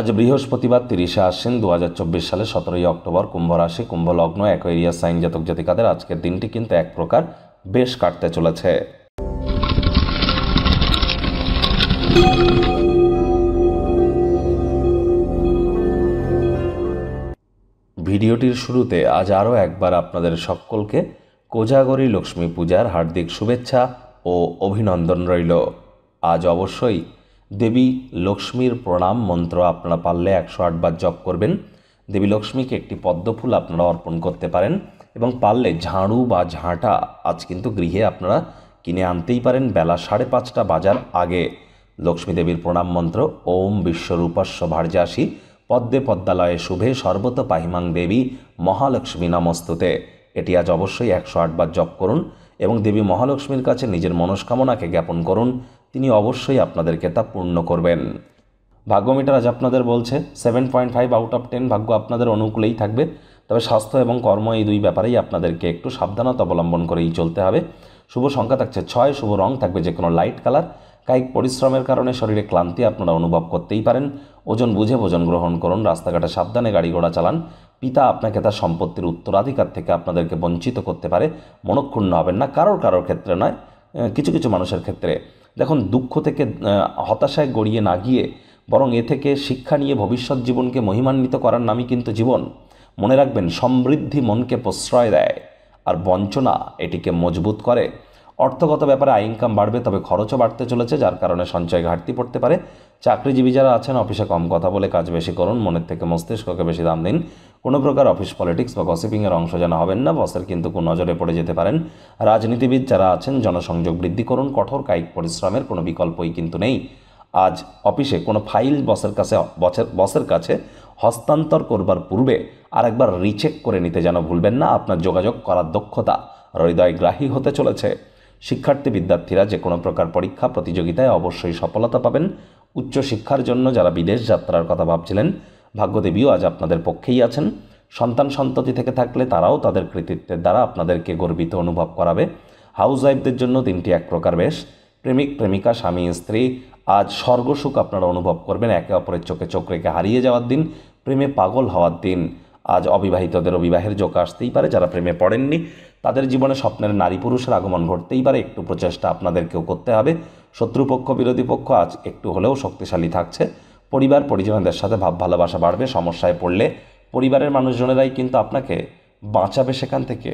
আজ বৃহস্পতিবার তিরিশে আশ্বিন দু সালে সতেরোই অক্টোবর কুম্ভ রাশি কুম্ভ লগ্ন অ্যাকোয়ারিয়া সাইন জাতক জাতিকাদের আজকের দিনটি কিন্তু এক প্রকার বেশ কাটতে চলেছে ভিডিওটির শুরুতে আজ আরও একবার আপনাদের সকলকে কোজাগরী লক্ষ্মী পূজার হার্দিক শুভেচ্ছা ও অভিনন্দন রইল আজ অবশ্যই দেবী লক্ষ্মীর প্রণাম মন্ত্র আপনারা পারলে একশো আটবার জপ করবেন দেবী লক্ষ্মীকে একটি পদ্মফুল আপনারা অর্পণ করতে পারেন এবং পারলে ঝাড়ু বা ঝাঁটা আজ কিন্তু গৃহে আপনারা কিনে আনতেই পারেন বেলা সাড়ে পাঁচটা বাজার আগে লক্ষ্মী দেবীর প্রণাম মন্ত্র ওম বিশ্বরূপাস্য ভার্যাসী পদ্মে পদ্মালয়ে শুভে সর্বত পাহিমাং দেবী মহালক্ষ্মী নামস্তুতে এটি আজ অবশ্যই একশো আটবার জপ করুন এবং দেবী মহালক্ষ্মীর কাছে নিজের মনস্কামনাকে জ্ঞাপন করুন তিনি অবশ্যই আপনাদেরকে তা পূর্ণ করবেন ভাগ্যমিটার আজ আপনাদের বলছে seven point five out of ten ভাগ্য আপনাদের অনুকূলেই থাকবে তবে স্বাস্থ্য এবং কর্ম এই দুই ব্যাপারেই আপনাদেরকে একটু সাবধানতা অবলম্বন করেই চলতে হবে শুভ সংখ্যা থাকছে ছয় শুভ রং থাকবে যে কোনো লাইট কালার কায়িক পরিশ্রমের কারণে শরীরে ক্লান্তি আপনারা অনুভব করতেই পারেন ওজন বুঝে ভোজন গ্রহণ করুন রাস্তাঘাটে সাবধানে গাড়ি ঘোড়া চালান পিতা আপনাকে তার সম্পত্তির উত্তরাধিকার থেকে আপনাদেরকে বঞ্চিত করতে পারে মনক্ষুণ্ণ হবেন না কারোর কারোর ক্ষেত্রে নয় কিছু কিছু মানুষের ক্ষেত্রে দেখুন দুঃখ থেকে হতাশায় গড়িয়ে না গিয়ে বরং এ থেকে শিক্ষা নিয়ে ভবিষ্যৎ জীবনকে মহিমান্বিত করার নামই কিন্তু জীবন মনে রাখবেন সমৃদ্ধি মনকে প্রশ্রয় দেয় আর বঞ্চনা এটিকে মজবুত করে অর্থগত ব্যাপারে আয় ইনকাম বাড়বে তবে খরচও বাড়তে চলেছে যার কারণে সঞ্চয় ঘাটতি পড়তে পারে চাকরিজীবী যারা আছেন অফিসে কম কথা বলে কাজ বেশি করুন মনের থেকে মস্তিষ্ককে বেশি দাম দিন কোনো প্রকার অফিস পলিটিক্স বা গসিপিংয়ের অংশ যেন হবেন না বসের কিন্তু নজরে পড়ে যেতে পারেন রাজনীতিবিদ যারা আছেন জনসংযোগ বৃদ্ধি করুন কঠোর কায়িক পরিশ্রমের কোনো বিকল্পই কিন্তু নেই আজ অফিসে কোনো ফাইল বসের কাছে বসের কাছে হস্তান্তর করবার পূর্বে আরেকবার রিচেক করে নিতে যেন ভুলবেন না আপনার যোগাযোগ করার দক্ষতা হৃদয়গ্রাহী হতে চলেছে শিক্ষার্থী বিদ্যার্থীরা যে কোনো প্রকার পরীক্ষা প্রতিযোগিতায় অবশ্যই সফলতা পাবেন উচ্চশিক্ষার জন্য যারা বিদেশ যাত্রার কথা ভাবছিলেন ভাগ্যদেবীও আজ আপনাদের পক্ষেই আছেন সন্তান সন্ততি থেকে থাকলে তারাও তাদের কৃতিত্বের দ্বারা আপনাদেরকে গর্বিত অনুভব করাবে হাউস ওয়াইফদের জন্য দিনটি এক প্রকার বেশ প্রেমিক প্রেমিকা স্বামী স্ত্রী আজ স্বর্গসুখ আপনারা অনুভব করবেন একে অপরের চোখে চোখ রেখে হারিয়ে যাওয়ার দিন প্রেমে পাগল হওয়ার দিন আজ অবিবাহিতদের বিবাহের যোগ আসতেই পারে যারা প্রেমে পড়েননি তাদের জীবনে স্বপ্নের নারী পুরুষের আগমন ঘটতেই পারে একটু প্রচেষ্টা আপনাদেরকেও করতে হবে শত্রুপক্ষ বিরোধী পক্ষ আজ একটু হলেও শক্তিশালী থাকছে পরিবার পরিজনদের সাথে ভাব ভালোবাসা বাড়বে সমস্যায় পড়লে পরিবারের মানুষজনেরাই কিন্তু আপনাকে বাঁচাবে সেখান থেকে